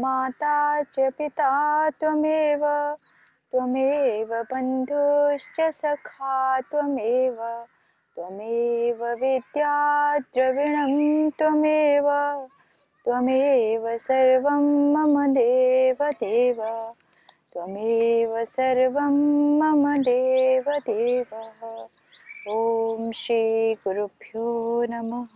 माता च पिता त्वमेव त्वमेव बन्धुश्च सखा त्वमेव त्वमेव विद्या द्रविणं त्वमेव त्वमेव सर्वं मम देव देव त्वमेव सर्वं मम देव देवः ॐ श्रीगुरुभ्यो नमः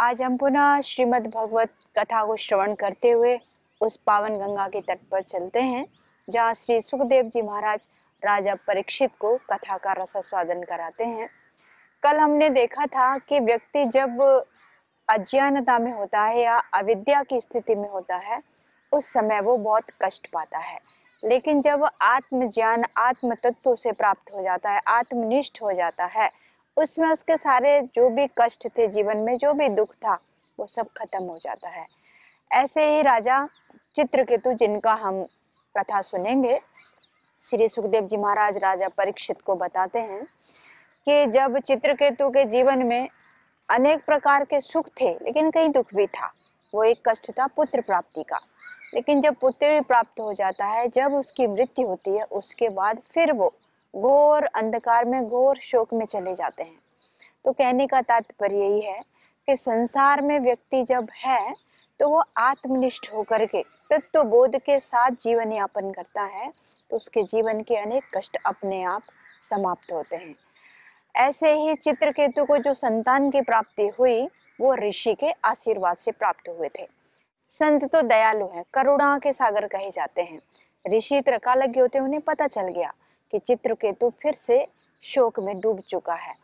आज हम पुनः श्रीमद् भगवत कथा को श्रवण करते हुए उस पावन गंगा के तट पर चलते हैं जहाँ श्री सुखदेव जी महाराज राजा परीक्षित को कथा का स्वादन कराते हैं कल हमने देखा था कि व्यक्ति जब अज्ञानता में होता है या अविद्या की स्थिति में होता है उस समय वो बहुत कष्ट पाता है लेकिन जब आत्मज्ञान आत्म तत्व से प्राप्त हो जाता है आत्मनिष्ठ हो जाता है उसमें उसके सारे जो भी कष्ट थे जीवन में जो भी दुख था वो सब खत्म हो जाता है ऐसे ही राजा चित्रकेतु जिनका हम कथा सुनेंगे श्री सुखदेव जी महाराज राजा परीक्षित को बताते हैं कि जब चित्रकेतु के जीवन में अनेक प्रकार के सुख थे लेकिन कई दुख भी था वो एक कष्ट था पुत्र प्राप्ति का लेकिन जब पुत्र प्राप्त हो जाता है जब उसकी मृत्यु होती है उसके बाद फिर वो घोर अंधकार में घोर शोक में चले जाते हैं तो कहने का तात्पर्य यही है कि संसार में व्यक्ति जब है तो वो आत्मनिष्ठ होकर के तत्व बोध के साथ जीवन यापन करता है तो उसके जीवन के अनेक कष्ट अपने आप समाप्त होते हैं ऐसे ही चित्रकेतु को जो संतान की प्राप्ति हुई वो ऋषि के आशीर्वाद से प्राप्त हुए थे संत तो दयालु हैं करुणा के सागर कहे जाते हैं ऋषि त्रकालज्ञ होते उन्हें पता चल गया कि चित्रकेतु फिर से शोक में डूब चुका है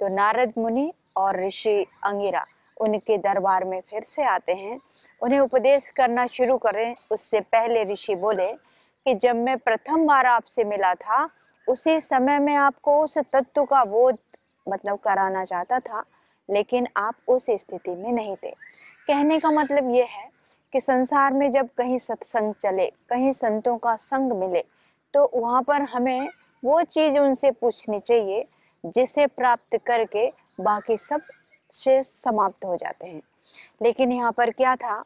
तो नारद मुनि और ऋषि अंगिरा उनके दरबार में फिर से आते हैं उन्हें उपदेश करना शुरू करें उससे पहले ऋषि बोले कि जब मैं प्रथम बार आपसे मिला था उसी समय में आपको उस तत्व का बोध मतलब कराना चाहता था लेकिन आप उस स्थिति में नहीं थे कहने का मतलब यह है कि संसार में जब कहीं सत्संग चले कहीं संतों का संग मिले तो वहाँ पर हमें वो चीज़ उनसे पूछनी चाहिए जिसे प्राप्त करके बाकी सब शेष समाप्त हो जाते हैं लेकिन यहाँ पर क्या था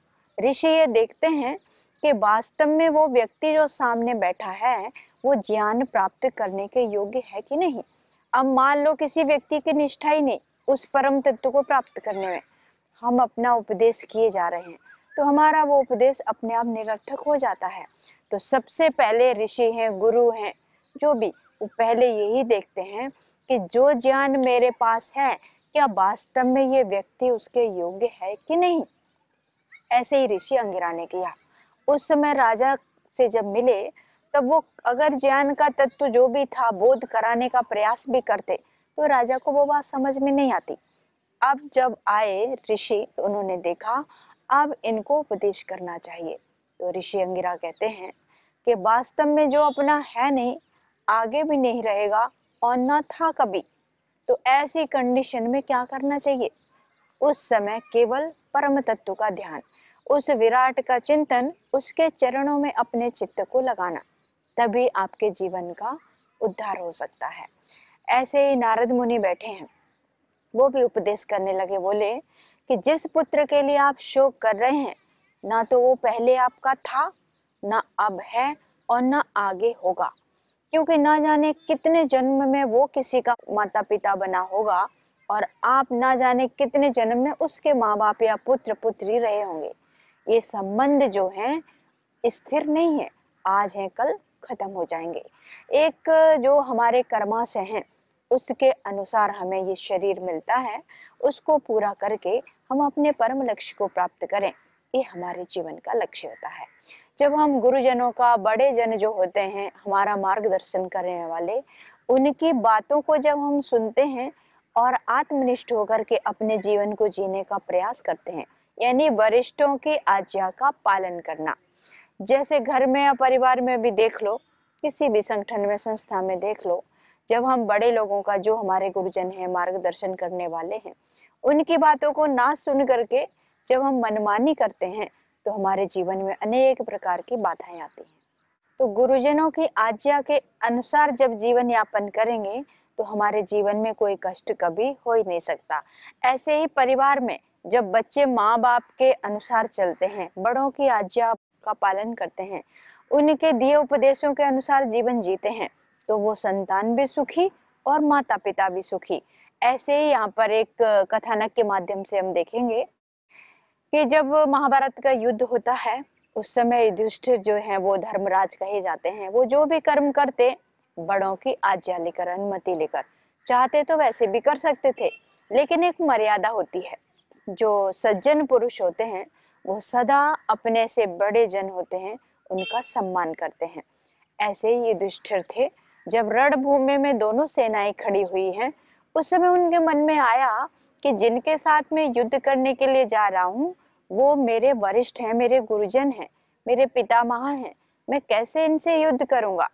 ऋषि ये देखते हैं कि वास्तव में वो व्यक्ति जो सामने बैठा है वो ज्ञान प्राप्त करने के योग्य है कि नहीं अब मान लो किसी व्यक्ति की निष्ठा ही नहीं उस परम तत्व को प्राप्त करने में हम अपना उपदेश किए जा रहे हैं तो हमारा वो उपदेश अपने आप निरर्थक हो जाता है तो सबसे पहले ऋषि हैं गुरु हैं जो भी वो पहले यही देखते हैं कि जो ज्ञान मेरे पास है क्या वास्तव में ये व्यक्ति उसके योग्य है कि नहीं ऐसे ही ऋषि अंगिरा ने किया उस समय राजा से जब मिले तब वो अगर ज्ञान का तत्व जो भी था बोध कराने का प्रयास भी करते तो राजा को वो बात समझ में नहीं आती अब जब आए ऋषि तो उन्होंने देखा अब इनको उपदेश करना चाहिए तो ऋषि अंगिरा कहते हैं कि वास्तव में जो अपना है नहीं आगे भी नहीं रहेगा और ना था कभी तो ऐसी कंडीशन में क्या करना चाहिए उस समय केवल परम तत्व का ध्यान उस विराट का चिंतन उसके चरणों में अपने चित्त को लगाना तभी आपके जीवन का उद्धार हो सकता है ऐसे ही नारद मुनि बैठे हैं वो भी उपदेश करने लगे बोले कि जिस पुत्र के लिए आप शोक कर रहे हैं ना तो वो पहले आपका था ना अब है और ना आगे होगा क्योंकि ना जाने कितने जन्म में वो किसी का माता पिता बना होगा और आप ना जाने कितने जन्म में उसके माँ बाप या पुत्र पुत्री रहे होंगे ये संबंध जो है स्थिर नहीं है आज है कल खत्म हो जाएंगे एक जो हमारे से हैं उसके अनुसार हमें ये शरीर मिलता है उसको पूरा करके हम अपने परम लक्ष्य को प्राप्त करें ये हमारे जीवन का लक्ष्य होता है जब हम गुरुजनों का बड़े जन जो होते हैं हमारा मार्गदर्शन करने वाले उनकी बातों को जब हम सुनते हैं और आत्मनिष्ठ होकर के अपने जीवन को जीने का प्रयास करते हैं यानी वरिष्ठों की आज्ञा का पालन करना जैसे घर में या परिवार में भी देख लो किसी भी संगठन में संस्था में देख लो जब हम बड़े लोगों का जो हमारे गुरुजन हैं मार्गदर्शन करने वाले हैं उनकी बातों को ना सुन करके जब हम मनमानी करते हैं तो हमारे जीवन में अनेक प्रकार की बाधाएं आती हैं तो गुरुजनों की आज्ञा के अनुसार जब जीवन यापन करेंगे तो हमारे जीवन में कोई कष्ट कभी हो ही नहीं सकता ऐसे ही परिवार में जब बच्चे माँ बाप के अनुसार चलते हैं बड़ों की आज्ञा का पालन करते हैं उनके दिए उपदेशों के अनुसार जीवन जीते हैं तो वो संतान भी सुखी और माता पिता भी सुखी ऐसे ही यहाँ पर एक कथानक के माध्यम से हम देखेंगे कि जब महाभारत का युद्ध होता है उस समय युधिष्ठिर जो है वो धर्मराज कहे जाते हैं वो जो भी कर्म करते बड़ों की आज्ञा लेकर अनुमति लेकर चाहते तो वैसे भी कर सकते थे लेकिन एक मर्यादा होती है जो सज्जन पुरुष होते हैं वो सदा अपने से बड़े जन होते हैं उनका सम्मान करते हैं ऐसे ही युधिष्ठिर थे जब रणभूमि में दोनों सेनाएं खड़ी हुई हैं उस समय उनके मन में आया कि जिनके साथ में युद्ध करने के लिए जा रहा हूँ वो मेरे वरिष्ठ हैं मेरे गुरुजन हैं मेरे पितामह हैं मैं कैसे इनसे युद्ध करूंगा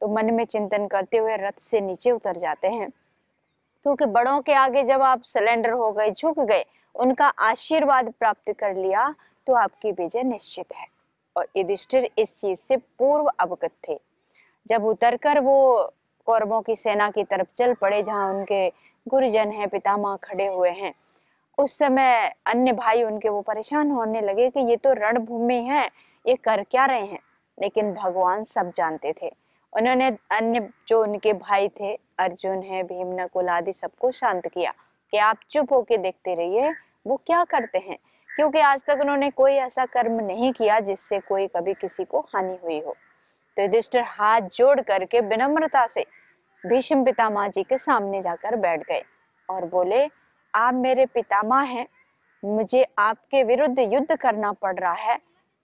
तो मन में चिंतन करते हुए रथ से नीचे उतर जाते हैं क्योंकि बड़ों के आगे जब आप सिलेंडर हो गए झुक गए उनका आशीर्वाद प्राप्त कर लिया तो आपकी विजय निश्चित है और युधिष्ठिर इस चीज से पूर्व अवगत थे जब उतरकर वो कौरवों की सेना की तरफ चल पड़े जहाँ उनके गुरुजन हैं पितामह खड़े हुए हैं उस समय अन्य भाई उनके वो परेशान होने लगे कि ये तो रणभूमि है ये कर क्या रहे हैं लेकिन भगवान सब जानते थे उन्होंने अन्य जो उनके भाई थे अर्जुन है भीम नकुल आदि सबको शांत किया कि आप चुप होके देखते रहिए वो क्या करते हैं क्योंकि आज तक उन्होंने कोई ऐसा कर्म नहीं किया जिससे कोई कभी किसी को हानि हुई हो तो युधिष्ठिर हाथ जोड़ करके विनम्रता से भीष्म पितामह जी के सामने जाकर बैठ गए और बोले आप मेरे पितामह हैं मुझे आपके विरुद्ध युद्ध करना पड़ रहा है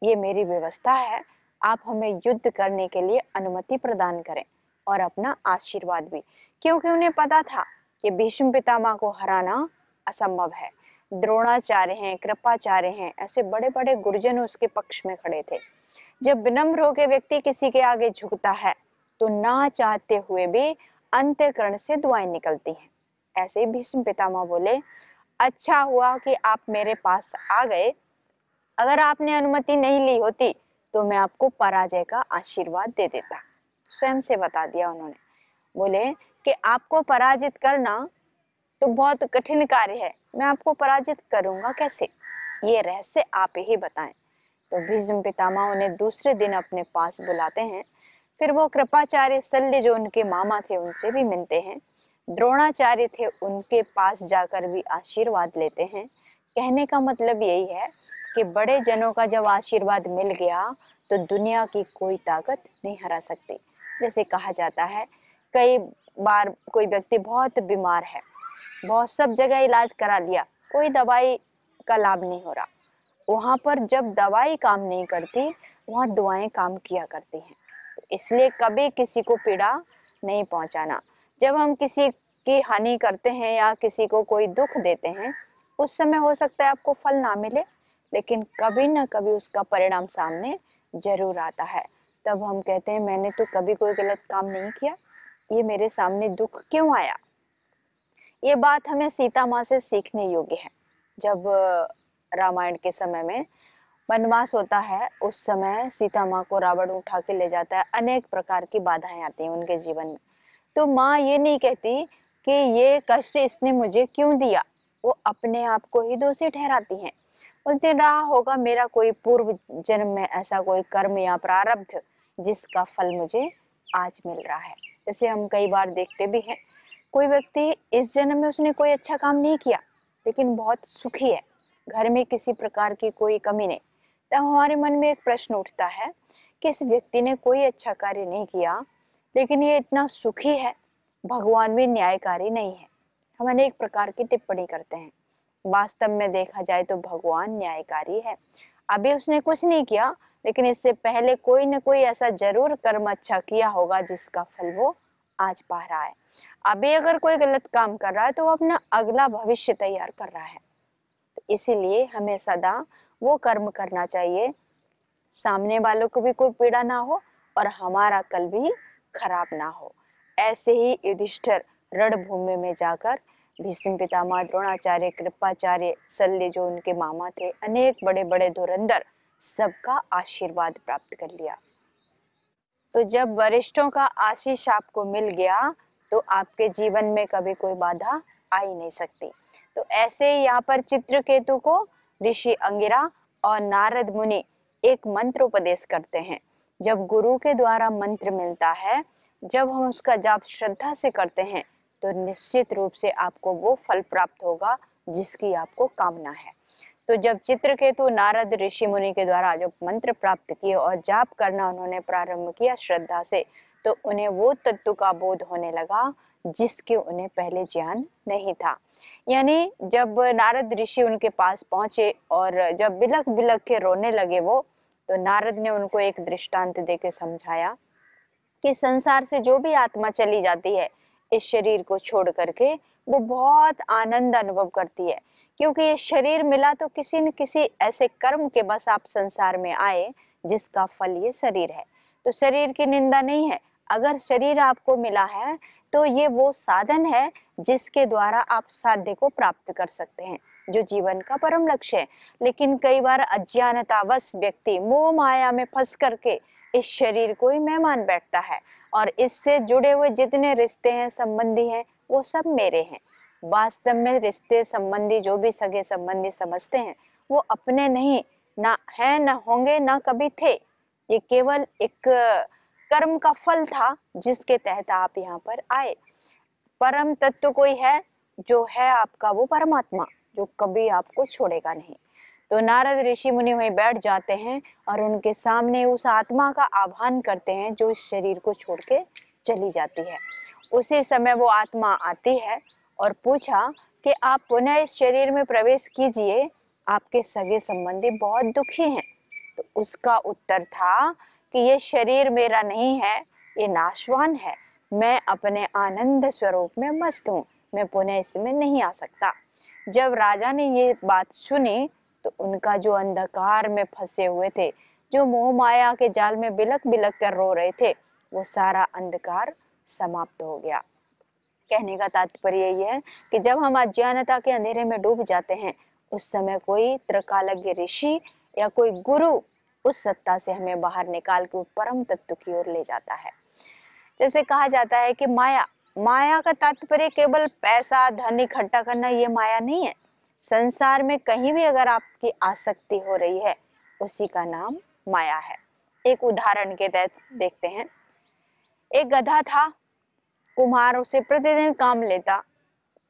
ये मेरी व्यवस्था है आप हमें युद्ध करने के लिए अनुमति प्रदान करें और अपना आशीर्वाद भी क्योंकि उन्हें पता था कि भीष्म पितामह को हराना असंभव है द्रोणाचार्य हैं कृपाचार्य हैं ऐसे बड़े बड़े गुरुजन उसके पक्ष में खड़े थे जब विनम्र होकर व्यक्ति किसी के आगे झुकता है तो ना चाहते हुए भी अंत्यकरण से दुआएं निकलती हैं ऐसे भीष्म पितामह बोले अच्छा हुआ कि आप मेरे पास आ गए अगर आपने अनुमति नहीं ली होती तो मैं आपको पराजय का आशीर्वाद दे देता स्वयं से बता दिया उन्होंने बोले कि आपको पराजित करना तो बहुत कठिन कार्य है मैं आपको पराजित करूंगा कैसे ये रहस्य आप ही बताएं तो भीष्म पितामह उन्हें दूसरे दिन अपने पास बुलाते हैं फिर वो कृपाचार्य शल्य जो उनके मामा थे उनसे भी मिलते हैं द्रोणाचार्य थे उनके पास जाकर भी आशीर्वाद लेते हैं कहने का मतलब यही है कि बड़े जनों का जब आशीर्वाद मिल गया तो दुनिया की कोई ताकत नहीं हरा सकती जैसे कहा जाता है कई बार कोई व्यक्ति बहुत बीमार है बहुत सब जगह इलाज करा लिया कोई दवाई का लाभ नहीं हो रहा वहाँ पर जब दवाई काम नहीं करती वहाँ दुआएं काम किया करती हैं इसलिए कभी किसी को पीड़ा नहीं पहुँचाना जब हम किसी की हानि करते हैं या किसी को कोई दुख देते हैं उस समय हो सकता है आपको फल ना मिले लेकिन कभी ना कभी उसका परिणाम सामने जरूर आता है तब हम कहते हैं मैंने तो कभी कोई गलत काम नहीं किया ये मेरे सामने दुख क्यों आया ये बात हमें सीता माँ से सीखने योग्य है जब रामायण के समय में वनवास होता है उस समय सीता माँ को रावण उठा के ले जाता है अनेक प्रकार की बाधाएं आती हैं उनके जीवन में तो माँ ये नहीं कहती कि ये कष्ट इसने मुझे क्यों दिया वो अपने आप को ही दोषी ठहराती हैं बोलते रहा होगा मेरा कोई पूर्व जन्म में ऐसा कोई कर्म या प्रारब्ध जिसका फल मुझे आज मिल रहा है जैसे हम कई बार देखते भी हैं कोई व्यक्ति इस जन्म में उसने कोई अच्छा काम नहीं किया लेकिन बहुत सुखी है घर में किसी प्रकार की कोई कमी नहीं तब हमारे मन में एक प्रश्न उठता है कि इस व्यक्ति ने कोई अच्छा कार्य नहीं किया लेकिन ये इतना सुखी है भगवान भी न्यायकारी नहीं है हम अनेक प्रकार की टिप्पणी करते हैं वास्तव में देखा जाए तो भगवान न्यायकारी है अभी उसने कुछ नहीं किया लेकिन इससे पहले कोई न कोई ऐसा जरूर कर्म अच्छा किया होगा जिसका फल वो आज पा रहा है अभी अगर कोई गलत काम कर रहा है तो वो अपना अगला भविष्य तैयार कर रहा है तो इसीलिए हमें सदा वो कर्म करना चाहिए सामने वालों को भी कोई पीड़ा ना हो और हमारा कल भी खराब ना हो ऐसे ही युधिष्ठर रणभूमि में जाकर भीष्म पितामह द्रोणाचार्य कृपाचार्य शल्य जो उनके मामा थे अनेक बड़े बड़े धुरंधर सबका आशीर्वाद प्राप्त कर लिया तो जब वरिष्ठों का आशीष आपको मिल गया तो आपके जीवन में कभी कोई बाधा आ ही नहीं सकती तो ऐसे ही यहाँ पर चित्रकेतु को ऋषि अंगिरा और नारद मुनि एक मंत्र उपदेश करते हैं जब गुरु के द्वारा मंत्र मिलता है जब हम उसका जाप श्रद्धा से करते हैं तो निश्चित रूप से आपको वो फल प्राप्त होगा जिसकी आपको कामना है तो जब चित्रकेतु नारद ऋषि मुनि के द्वारा जो मंत्र प्राप्त किए और जाप करना उन्होंने प्रारंभ किया श्रद्धा से तो उन्हें वो तत्व का बोध होने लगा जिसके उन्हें पहले ज्ञान नहीं था यानी जब नारद ऋषि उनके पास पहुंचे और जब बिलख बिलख के रोने लगे वो तो नारद ने उनको एक दृष्टांत देके समझाया कि संसार से जो भी आत्मा चली जाती है इस शरीर को छोड़ करके वो बहुत आनंद अनुभव करती है क्योंकि ये शरीर मिला तो किसी न किसी ऐसे कर्म के बस आप संसार में आए जिसका फल ये शरीर है तो शरीर की निंदा नहीं है अगर शरीर आपको मिला है तो ये वो साधन है जिसके द्वारा आप साध्य को प्राप्त कर सकते हैं जो जीवन का परम लक्ष्य है लेकिन कई बार अज्ञानतावश व्यक्ति मोह माया में फंस करके इस शरीर को ही मेहमान बैठता है और इससे जुड़े हुए जितने रिश्ते हैं संबंधी हैं वो सब मेरे हैं वास्तव में रिश्ते संबंधी जो भी सगे संबंधी समझते हैं वो अपने नहीं ना है ना होंगे ना कभी थे ये केवल एक कर्म का फल था जिसके तहत आप यहाँ पर आए परम तत्व कोई है जो है आपका वो परमात्मा जो कभी आपको छोड़ेगा नहीं तो नारद ऋषि मुनि वहीं बैठ जाते हैं और उनके सामने उस आत्मा का आह्वान करते हैं जो इस शरीर को छोड़ के चली जाती है उसी समय वो आत्मा आती है और पूछा कि आप पुनः इस शरीर में प्रवेश कीजिए आपके सगे संबंधी बहुत दुखी हैं तो उसका उत्तर था कि ये शरीर मेरा नहीं है ये नाशवान है मैं अपने आनंद स्वरूप में मस्त हूँ मैं पुनः इसमें नहीं आ सकता जब राजा ने ये बात सुनी तो उनका जो अंधकार में फंसे हुए थे जो मोह माया के जाल में बिलक बिलक कर रो रहे थे वो सारा अंधकार समाप्त हो गया कहने का तात्पर्य यह है कि जब हम अज्ञानता के अंधेरे में डूब जाते हैं उस समय कोई त्रकालज्ञ ऋषि या कोई गुरु उस सत्ता से हमें बाहर निकाल के परम तत्व की ओर ले जाता है जैसे कहा जाता है कि माया माया का तात्पर्य केवल पैसा धन इकट्ठा करना ये माया नहीं है संसार में कहीं भी अगर आपकी आसक्ति हो रही है उसी का नाम माया है एक उदाहरण के तहत देखते हैं एक गधा था कुमार उसे प्रतिदिन काम लेता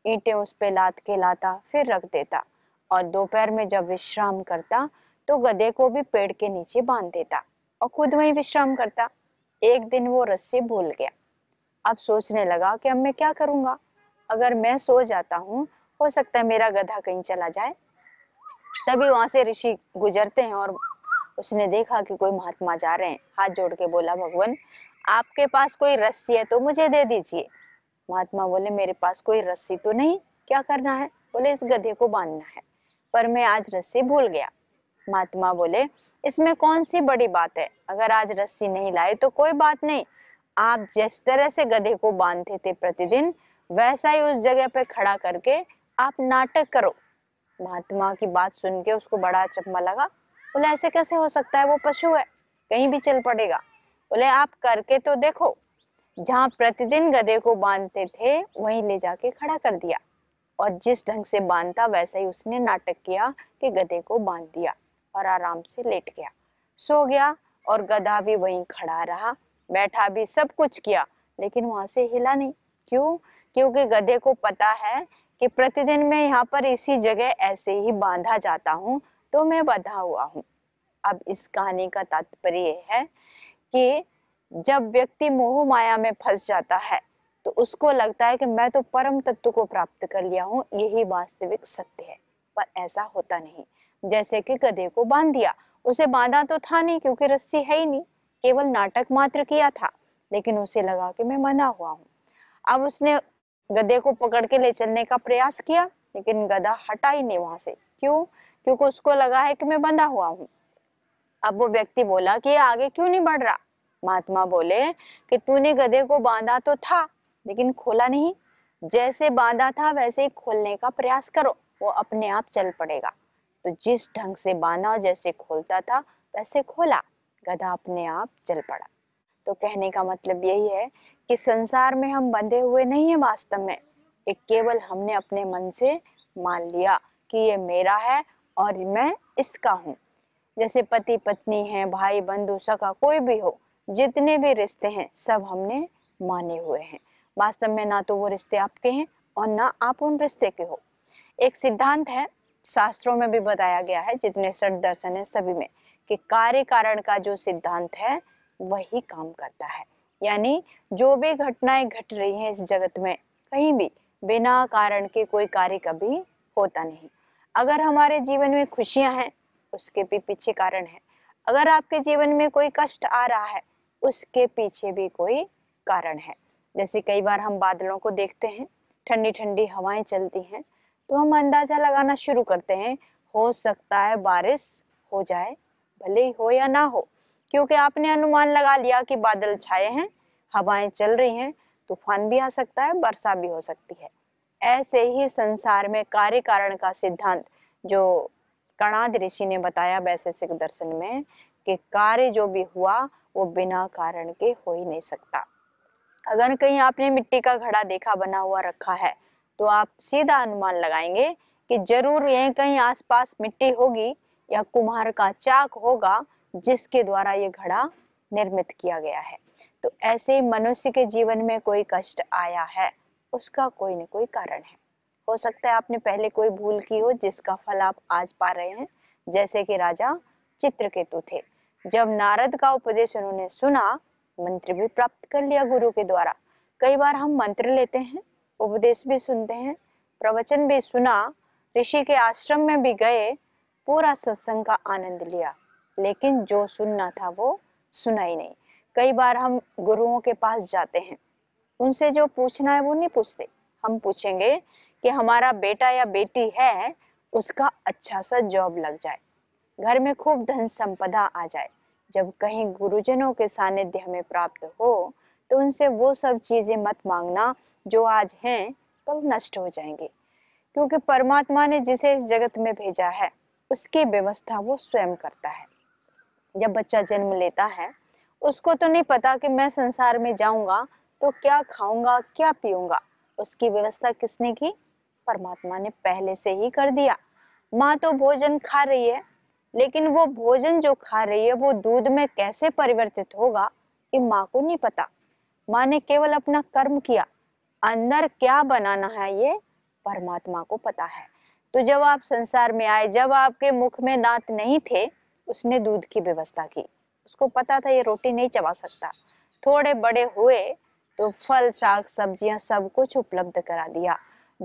ईंटें उस पर लाद के लाता फिर रख देता और दोपहर में जब विश्राम करता तो गधे को भी पेड़ के नीचे बांध देता और खुद वहीं विश्राम करता एक दिन वो रस्सी भूल गया अब सोचने लगा कि अब मैं क्या करूंगा अगर मैं सो जाता हूँ हो सकता है मेरा गधा कहीं चला जाए तभी वहां से ऋषि गुजरते हैं और उसने देखा कि कोई महात्मा जा रहे हैं हाथ जोड़ के बोला भगवान आपके पास कोई रस्सी है तो मुझे दे दीजिए महात्मा बोले मेरे पास कोई रस्सी तो नहीं क्या करना है बोले इस गधे को बांधना है पर मैं आज रस्सी भूल गया महात्मा बोले इसमें कौन सी बड़ी बात है अगर आज रस्सी नहीं लाए तो कोई बात नहीं आप जिस तरह से गधे को बांधते थे प्रतिदिन वैसा ही उस जगह पे खड़ा करके आप नाटक करो महात्मा की बात सुन के उसको बड़ा अचंबा लगा बोले ऐसे कैसे हो सकता है वो पशु है कहीं भी चल पड़ेगा बोले आप करके तो देखो जहाँ प्रतिदिन गधे को बांधते थे वहीं ले जाके खड़ा कर दिया और जिस ढंग से बांधता वैसा ही उसने नाटक किया कि गधे को बांध दिया और आराम से लेट गया सो गया और गधा भी वहीं खड़ा रहा बैठा भी सब कुछ किया लेकिन वहां से हिला नहीं क्यों क्योंकि गधे को पता है कि प्रतिदिन मैं यहाँ पर इसी जगह ऐसे ही बांधा जाता हूँ तो मैं बधा हुआ हूँ अब इस कहानी का तात्पर्य है कि जब व्यक्ति मोह माया में फंस जाता है तो उसको लगता है कि मैं तो परम तत्व को प्राप्त कर लिया हूँ यही वास्तविक सत्य है पर ऐसा होता नहीं जैसे कि गधे को बांध दिया उसे बांधा तो था नहीं क्योंकि रस्सी है ही नहीं केवल नाटक मात्र किया था लेकिन उसे लगा कि मैं मना हुआ हूँ अब उसने गधे को पकड़ के ले चलने का प्रयास किया लेकिन गधा हटा ही नहीं वहां से क्यों क्योंकि उसको लगा है कि मैं बंधा हुआ हूँ अब वो व्यक्ति बोला कि आगे क्यों नहीं बढ़ रहा महात्मा बोले कि तूने गधे को बांधा तो था लेकिन खोला नहीं जैसे बांधा था वैसे ही खोलने का प्रयास करो वो अपने आप चल पड़ेगा तो जिस ढंग से बांधा जैसे खोलता था वैसे खोला गधा अपने आप चल पड़ा तो कहने का मतलब यही है कि संसार में हम बंधे हुए नहीं है वास्तव में ये केवल हमने अपने मन से मान लिया कि ये मेरा है और मैं इसका हूँ जैसे पति पत्नी हैं भाई बंधु सका कोई भी हो जितने भी रिश्ते हैं सब हमने माने हुए हैं वास्तव में ना तो वो रिश्ते आपके हैं और ना आप उन रिश्ते के हो एक सिद्धांत है शास्त्रों में भी बताया गया है जितने सट दर्शन है सभी में कि कार्य कारण का जो सिद्धांत है वही काम करता है यानी जो भी घटनाएं घट रही हैं इस जगत में कहीं भी बिना कारण के कोई कार्य कभी होता नहीं अगर हमारे जीवन में खुशियां हैं उसके भी पीछे कारण है अगर आपके जीवन में कोई कष्ट आ रहा है उसके पीछे भी कोई कारण है जैसे कई बार हम बादलों को देखते हैं ठंडी ठंडी हवाएं चलती हैं तो हम अंदाज़ा लगाना शुरू करते हैं हो सकता है बारिश हो जाए भले ही हो या ना हो क्योंकि आपने अनुमान लगा लिया कि बादल छाए हैं हवाएं चल रही हैं तूफान भी आ सकता है वर्षा भी हो सकती है ऐसे ही संसार में कार्य कारण का सिद्धांत जो कणाद ऋषि ने बताया सिख दर्शन में कि कार्य जो भी हुआ वो बिना कारण के हो ही नहीं सकता अगर कहीं आपने मिट्टी का घड़ा देखा बना हुआ रखा है तो आप सीधा अनुमान लगाएंगे कि जरूर ये कहीं आसपास मिट्टी होगी या कुम्हार का चाक होगा जिसके द्वारा ये घड़ा निर्मित किया गया है तो ऐसे मनुष्य के जीवन में कोई कष्ट आया है उसका कोई न कोई कारण है हो सकता है आपने पहले कोई भूल की हो जिसका फल आप आज पा रहे हैं जैसे कि राजा चित्रकेतु थे जब नारद का उपदेश उन्होंने सुना मंत्र भी प्राप्त कर लिया गुरु के द्वारा कई बार हम मंत्र लेते हैं उपदेश भी सुनते हैं प्रवचन भी सुना ऋषि के आश्रम में भी गए पूरा सत्संग का आनंद लिया लेकिन जो सुनना था वो सुना ही नहीं कई बार हम गुरुओं के पास जाते हैं उनसे जो पूछना है वो नहीं पूछते हम पूछेंगे कि हमारा बेटा या बेटी है उसका अच्छा सा जॉब लग जाए घर में खूब धन संपदा आ जाए जब कहीं गुरुजनों के सानिध्य हमें प्राप्त हो तो उनसे वो सब चीज़ें मत मांगना जो आज हैं कल नष्ट हो जाएंगे क्योंकि परमात्मा ने जिसे इस जगत में भेजा है उसकी व्यवस्था वो स्वयं करता है जब बच्चा जन्म लेता है उसको तो नहीं पता कि मैं संसार में जाऊंगा तो क्या खाऊंगा क्या पीऊंगा उसकी व्यवस्था किसने की परमात्मा ने पहले से ही कर दिया माँ तो भोजन खा रही है लेकिन वो भोजन जो खा रही है वो दूध में कैसे परिवर्तित होगा ये माँ को नहीं पता माँ ने केवल अपना कर्म किया अंदर क्या बनाना है ये परमात्मा को पता है तो जब आप संसार में आए जब आपके मुख में दांत नहीं थे उसने दूध की व्यवस्था की उसको पता था ये रोटी नहीं चबा सकता थोड़े बड़े हुए तो फल साग सब्जियां सब कुछ उपलब्ध करा दिया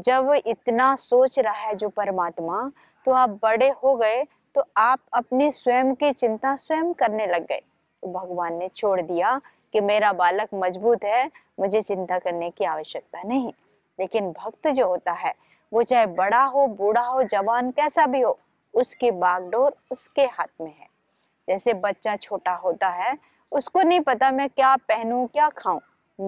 जब इतना सोच रहा है जो परमात्मा तो आप बड़े हो गए तो आप अपने स्वयं की चिंता स्वयं करने लग गए तो भगवान ने छोड़ दिया कि मेरा बालक मजबूत है मुझे चिंता करने की आवश्यकता नहीं लेकिन भक्त जो होता है वो चाहे बड़ा हो बूढ़ा हो जवान कैसा भी हो उसकी बागडोर उसके हाथ में है जैसे बच्चा छोटा होता है उसको नहीं पता मैं क्या पहनूं क्या खाऊं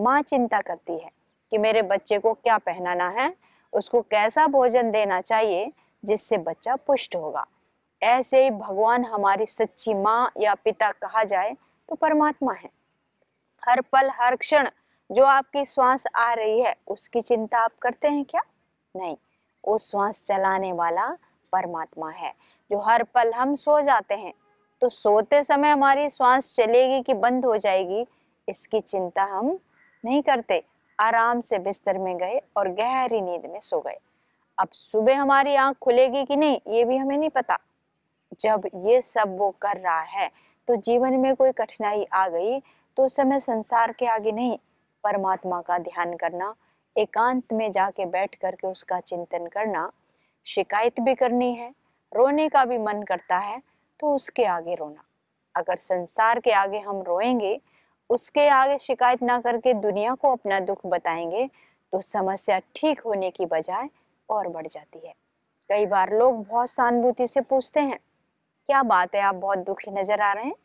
माँ चिंता करती है कि मेरे बच्चे को क्या पहनाना है उसको कैसा भोजन देना चाहिए जिससे बच्चा पुष्ट होगा ऐसे ही भगवान हमारी सच्ची माँ या पिता कहा जाए तो परमात्मा है हर पल हर क्षण जो आपकी श्वास आ रही है उसकी चिंता आप करते हैं क्या नहीं वो श्वास चलाने वाला परमात्मा है जो हर पल हम सो जाते हैं तो सोते समय हमारी श्वास चलेगी कि बंद हो जाएगी इसकी चिंता हम नहीं करते आराम से बिस्तर में गए और गहरी नींद में सो गए अब सुबह हमारी आंख खुलेगी कि नहीं ये भी हमें नहीं पता जब ये सब वो कर रहा है तो जीवन में कोई कठिनाई आ गई तो समय संसार के आगे नहीं परमात्मा का ध्यान करना एकांत में जाके बैठ करके उसका चिंतन करना शिकायत भी करनी है रोने का भी मन करता है तो उसके आगे रोना अगर संसार के आगे हम रोएंगे उसके आगे शिकायत ना करके दुनिया को अपना दुख बताएंगे तो समस्या ठीक होने की बजाय और बढ़ जाती है कई बार लोग बहुत सहानुभूति से पूछते हैं क्या बात है आप बहुत दुखी नजर आ रहे हैं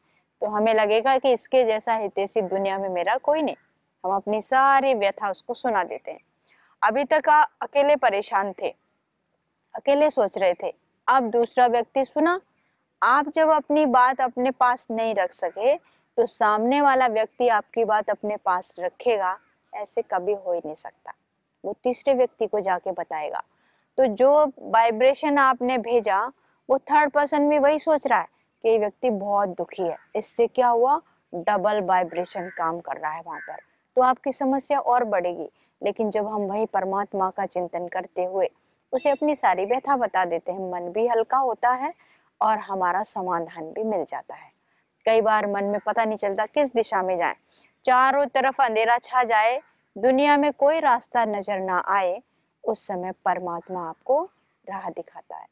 तो हमें लगेगा कि इसके जैसा हितेशी दुनिया में मेरा कोई नहीं हम अपनी सारी व्यथा उसको सुना देते हैं अभी तक आप अकेले परेशान थे अकेले सोच रहे थे अब दूसरा व्यक्ति सुना आप जब अपनी बात अपने पास नहीं रख सके तो सामने वाला व्यक्ति आपकी बात अपने पास रखेगा ऐसे कभी हो ही नहीं सकता वो तीसरे व्यक्ति को जाके बताएगा तो जो वाइब्रेशन आपने भेजा वो थर्ड पर्सन भी वही सोच रहा है कि ये व्यक्ति बहुत दुखी है इससे क्या हुआ डबल वाइब्रेशन काम कर रहा है वहां पर तो आपकी समस्या और बढ़ेगी लेकिन जब हम वही परमात्मा का चिंतन करते हुए उसे अपनी सारी व्यथा बता देते हैं मन भी हल्का होता है और हमारा समाधान भी मिल जाता है कई बार मन में पता नहीं चलता किस दिशा में जाए चारों तरफ अंधेरा छा जाए दुनिया में कोई रास्ता नजर ना आए उस समय परमात्मा आपको राह दिखाता है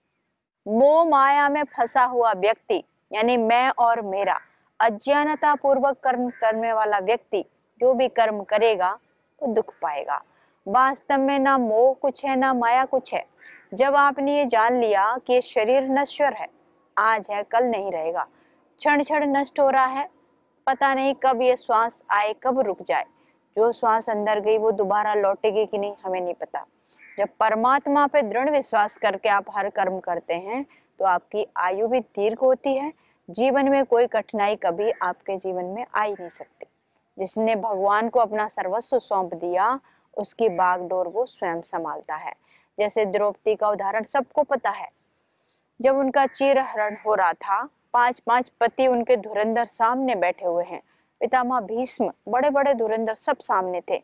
मोह माया में फंसा हुआ व्यक्ति यानी मैं और मेरा अज्ञानता पूर्वक कर्म करने वाला व्यक्ति जो भी कर्म करेगा वो तो दुख पाएगा वास्तव में ना मोह कुछ है ना माया कुछ है जब आपने ये जान लिया कि ये शरीर नश्वर है आज है कल नहीं रहेगा क्षण क्षण नष्ट हो रहा है पता नहीं कब ये श्वास आए कब रुक जाए जो श्वास अंदर गई वो दोबारा लौटेगी कि नहीं हमें नहीं पता जब परमात्मा पे दृढ़ विश्वास करके आप हर कर्म करते हैं तो आपकी आयु भी दीर्घ होती है जीवन में कोई कठिनाई कभी आपके जीवन में आ ही नहीं सकती जिसने भगवान को अपना सर्वस्व सौंप दिया उसकी बागडोर वो स्वयं संभालता है जैसे द्रौपदी का उदाहरण सबको पता है जब उनका हरण हो रहा था पांच पांच पति उनके धुरंधर सामने बैठे हुए हैं पितामह भीष्म बड़े बड़े धुरंधर सब सामने थे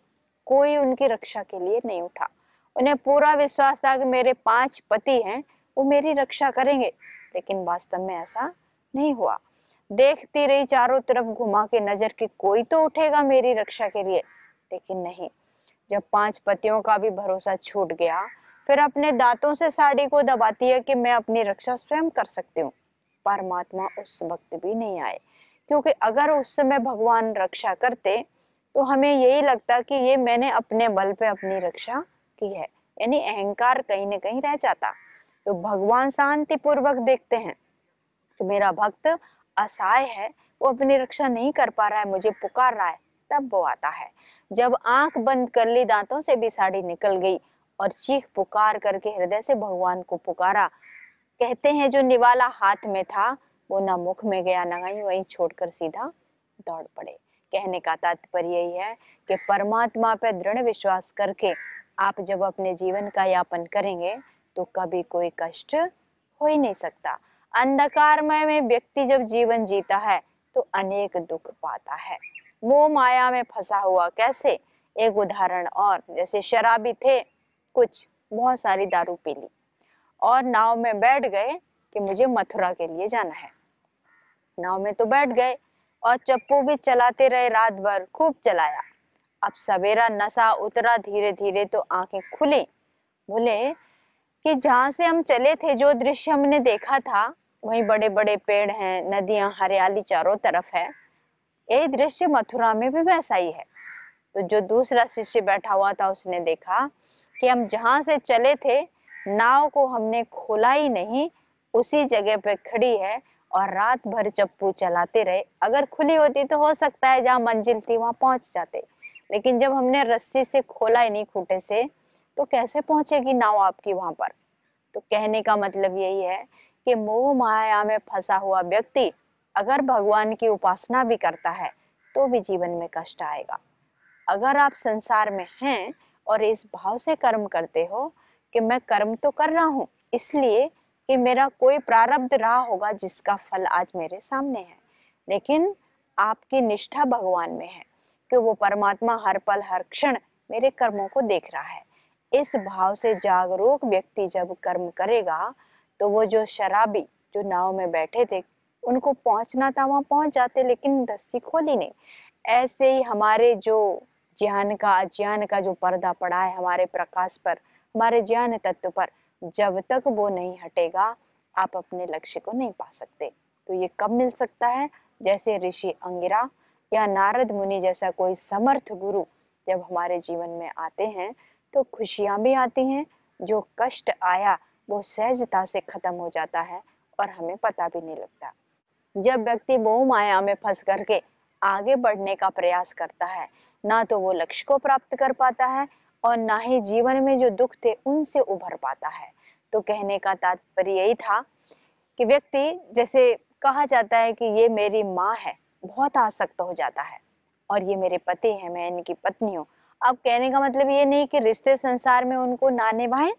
कोई उनकी रक्षा के लिए नहीं उठा उन्हें पूरा विश्वास था कि मेरे पांच पति हैं वो मेरी रक्षा करेंगे लेकिन वास्तव में ऐसा नहीं हुआ देखती रही चारों तरफ घुमा के नजर की कोई तो उठेगा मेरी रक्षा के लिए लेकिन नहीं जब पांच पतियों का भी भरोसा छूट गया फिर अपने दांतों से साड़ी को दबाती है कि मैं अपनी रक्षा स्वयं कर सकती हूँ परमात्मा उस वक्त भी नहीं आए क्योंकि अगर उस समय भगवान रक्षा करते तो हमें यही लगता कि ये मैंने अपने बल पे अपनी रक्षा की है यानी अहंकार कहीं ना कहीं रह जाता तो भगवान शांति पूर्वक देखते हैं कि मेरा भक्त असहाय है वो अपनी रक्षा नहीं कर पा रहा है मुझे पुकार रहा है तब वो आता है जब आंख बंद कर ली दांतों से भी साड़ी निकल गई और चीख पुकार करके हृदय से भगवान को पुकारा कहते हैं जो निवाला हाथ में था वो ना मुख में गया ना कहीं वहीं छोड़कर सीधा दौड़ पड़े कहने का तात्पर्य यही है कि परमात्मा पर दृढ़ विश्वास करके आप जब अपने जीवन का यापन करेंगे तो कभी कोई कष्ट हो ही नहीं सकता अंधकारमय में व्यक्ति जब जीवन जीता है तो अनेक दुख पाता है मोह माया में फंसा हुआ कैसे एक उदाहरण और जैसे शराबी थे कुछ बहुत सारी दारू पी ली और नाव में बैठ गए कि मुझे मथुरा के लिए जाना है नाव में तो बैठ गए और चप्पू भी चलाते रहे रात भर खूब चलाया अब सवेरा नशा उतरा धीरे धीरे तो आंखें खुली बोले कि जहां से हम चले थे जो दृश्य हमने देखा था वहीं बड़े बड़े पेड़ हैं नदियां हरियाली चारों तरफ है यही दृश्य मथुरा में भी वैसा ही है तो जो दूसरा शिष्य बैठा हुआ था उसने देखा कि हम जहां से चले थे नाव को हमने खोला ही नहीं उसी जगह पे खड़ी है और रात भर चप्पू चलाते रहे अगर खुली होती तो हो सकता है जहाँ मंजिल थी वहां पहुंच जाते लेकिन जब हमने रस्सी से खोला ही नहीं खूटे से तो कैसे पहुंचेगी नाव आपकी वहां पर तो कहने का मतलब यही है कि मोह माया में फंसा हुआ व्यक्ति अगर भगवान की उपासना भी करता है तो भी जीवन में कष्ट आएगा अगर आप संसार में हैं और इस भाव से कर्म करते हो कि मैं कर्म तो कर रहा हूँ इसलिए कि मेरा कोई प्रारब्ध रहा होगा जिसका फल आज मेरे सामने है लेकिन आपकी निष्ठा भगवान में है कि वो परमात्मा हर पल हर क्षण मेरे कर्मों को देख रहा है इस भाव से जागरूक व्यक्ति जब कर्म करेगा तो वो जो शराबी जो नाव में बैठे थे उनको पहुंचना था वहां पहुंच जाते लेकिन रस्सी खोली नहीं ऐसे ही हमारे जो ज्ञान का अज्ञान का जो पर्दा पड़ा है हमारे प्रकाश पर हमारे ज्ञान तत्व पर जब तक वो नहीं हटेगा आप अपने लक्ष्य को नहीं पा सकते तो ये कब मिल सकता है जैसे ऋषि अंगिरा या नारद मुनि जैसा कोई समर्थ गुरु जब हमारे जीवन में आते हैं तो खुशियां भी आती हैं जो कष्ट आया वो सहजता से खत्म हो जाता है और हमें पता भी नहीं लगता जब व्यक्ति मोह माया में फंस करके आगे बढ़ने का प्रयास करता है ना तो वो लक्ष्य को प्राप्त कर पाता है और ना ही जीवन में जो दुख थे उनसे उभर पाता है तो कहने का तात्पर्य यही था कि व्यक्ति जैसे कहा जाता है कि ये मेरी माँ है बहुत आसक्त हो जाता है और ये मेरे पति हैं मैं इनकी पत्नी हूँ अब कहने का मतलब ये नहीं कि रिश्ते संसार में उनको ना निभाएं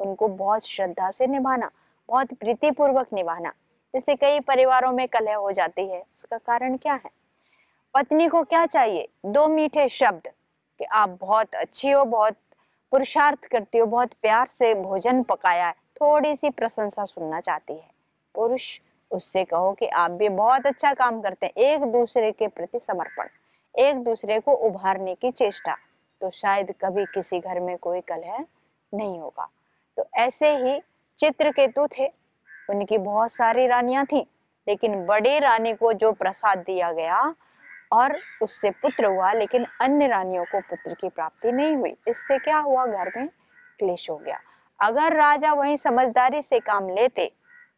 उनको बहुत श्रद्धा से निभाना बहुत प्रीति पूर्वक निभाना जैसे कई परिवारों में कलह हो जाती है उसका कारण क्या है पत्नी को क्या चाहिए दो मीठे शब्द कि आप बहुत अच्छी हो बहुत पुरुषार्थ करती हो बहुत प्यार से भोजन पकाया है थोड़ी सी प्रशंसा सुनना चाहती है पुरुष उससे कहो कि आप भी बहुत अच्छा काम करते हैं एक दूसरे के प्रति समर्पण एक दूसरे को उभारने की चेष्टा तो शायद कभी किसी घर में कोई कलह नहीं होगा तो ऐसे ही चित्रकेतु थे उनकी बहुत सारी रानियां थी लेकिन बड़े रानी को जो प्रसाद दिया गया और उससे पुत्र हुआ लेकिन अन्य रानियों को पुत्र की प्राप्ति नहीं हुई इससे क्या हुआ घर में क्लेश हो गया अगर राजा वही समझदारी से काम लेते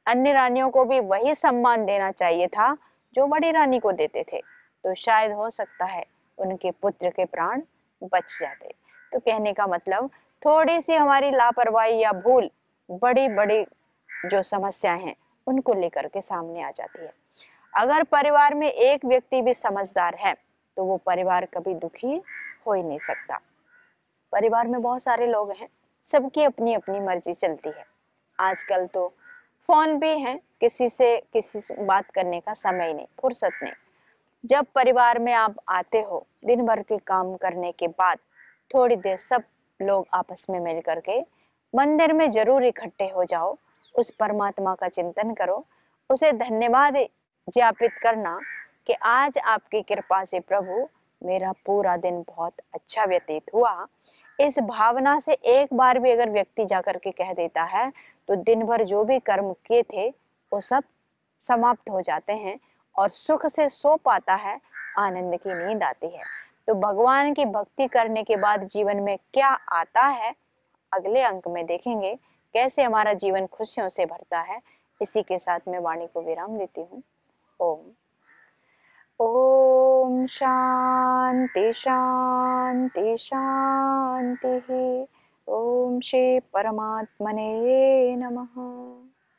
अन्य रानियों को भी वही सम्मान देना चाहिए था जो बड़ी रानी को देते थे तो शायद हो सकता है उनके पुत्र के प्राण बच जाते तो कहने का मतलब थोड़ी सी हमारी लापरवाही या भूल बड़ी बड़ी जो समस्या हैं उनको लेकर के सामने आ जाती है अगर परिवार में एक व्यक्ति भी समझदार है तो वो परिवार कभी दुखी हो ही नहीं सकता परिवार में बहुत सारे लोग हैं सबकी अपनी अपनी मर्जी चलती है आजकल तो फोन भी हैं किसी से किसी से बात करने का समय नहीं फुर्सत नहीं जब परिवार में आप आते हो दिन भर के काम करने के बाद थोड़ी देर सब लोग आपस में मिल करके मंदिर में जरूर इकट्ठे हो जाओ उस परमात्मा का चिंतन करो उसे धन्यवाद ज्ञापित करना कि आज आपकी कृपा से प्रभु मेरा पूरा दिन बहुत अच्छा व्यतीत हुआ इस भावना से एक बार भी अगर व्यक्ति जाकर के कह देता है तो दिन भर जो भी कर्म किए थे वो सब समाप्त हो जाते हैं और सुख से सो पाता है आनंद की नींद आती है तो भगवान की भक्ति करने के बाद जीवन में क्या आता है अगले अंक में देखेंगे कैसे हमारा जीवन खुशियों से भरता है इसी के साथ मैं वाणी को विराम देती हूँ ओम ओम शांति शांति शांति ओम श्री परमात्मने नमः